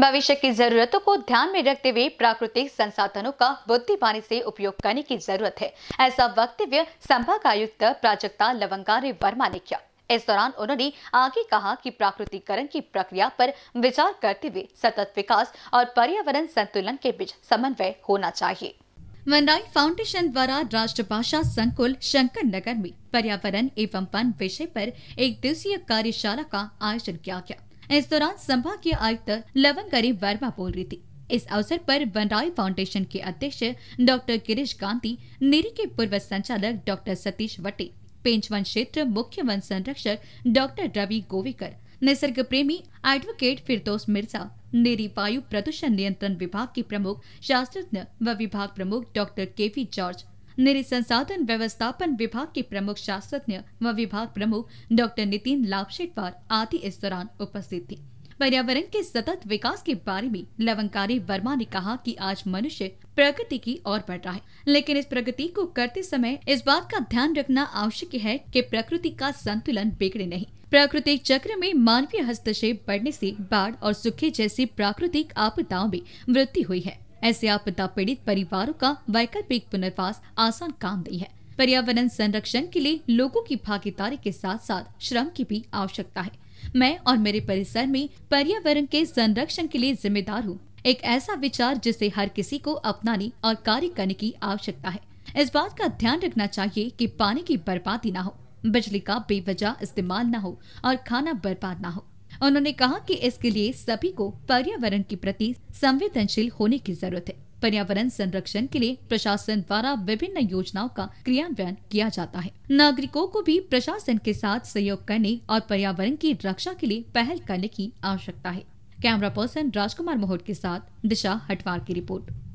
भविष्य की जरूरतों को ध्यान में रखते हुए प्राकृतिक संसाधनों का बुद्धिमानी से उपयोग करने की जरूरत है ऐसा वक्तव्य संभाग आयुक्त प्राजक्ता लवंगारे वर्मा ने किया इस दौरान उन्होंने आगे कहा कि प्राकृतिकरण की प्रक्रिया पर विचार करते हुए सतत विकास और पर्यावरण संतुलन के बीच समन्वय होना चाहिए वनराई फाउंडेशन द्वारा राष्ट्रभाषा संकुल शंकर नगर में पर्यावरण एवं वन विषय पर एक दिवसीय कार्यशाला का आयोजन किया गया इस दौरान संभाग के आयुक्त लवन करी वर्मा बोल रही थी इस अवसर पर वनराई फाउंडेशन के अध्यक्ष डॉक्टर गिरीश गांधी नेरी के पूर्व संचालक डॉक्टर सतीश वटे पेंच वन क्षेत्र मुख्य वन संरक्षक डॉक्टर रवि गोवेकर निसर्ग प्रेमी एडवोकेट फिरदोस मिर्जा निरी वायु प्रदूषण नियंत्रण विभाग के प्रमुख शास्त्रज्ञ व विभाग प्रमुख डॉक्टर के जॉर्ज निर संसाधन व्यवस्थापन विभाग के प्रमुख शास्त्रज्ञ व विभाग प्रमुख डॉक्टर नितिन लाभशेटवार आदि इस दौरान उपस्थित थे पर्यावरण के सतत विकास के बारे में लवंकारी वर्मा ने कहा कि आज मनुष्य प्रगति की ओर बढ़ रहा है लेकिन इस प्रगति को करते समय इस बात का ध्यान रखना आवश्यक है कि प्रकृति का संतुलन बिगड़े नहीं प्राकृतिक चक्र में मानवीय हस्तक्षेप बढ़ने से बाढ़ और सूखे जैसी प्राकृतिक आपदाओं में वृद्धि हुई है ऐसे आपदा पीड़ित परिवारों का वैकल्पिक पुनर्वास आसान काम दी है पर्यावरण संरक्षण के लिए लोगों की भागीदारी के साथ साथ श्रम की भी आवश्यकता है मैं और मेरे परिसर में पर्यावरण के संरक्षण के लिए जिम्मेदार हूँ एक ऐसा विचार जिसे हर किसी को अपनाने और कार्य करने की आवश्यकता है इस बात का ध्यान रखना चाहिए कि पानी की बर्बादी ना हो बिजली का बेवजह इस्तेमाल ना हो और खाना बर्बाद ना हो उन्होंने कहा कि इसके लिए सभी को पर्यावरण के प्रति संवेदनशील होने की जरूरत है पर्यावरण संरक्षण के लिए प्रशासन द्वारा विभिन्न योजनाओं का क्रियान्वयन किया जाता है नागरिकों को भी प्रशासन के साथ सहयोग करने और पर्यावरण की रक्षा के लिए पहल करने की आवश्यकता है कैमरा पर्सन राजकुमार मोहट के साथ दिशा हटवार की रिपोर्ट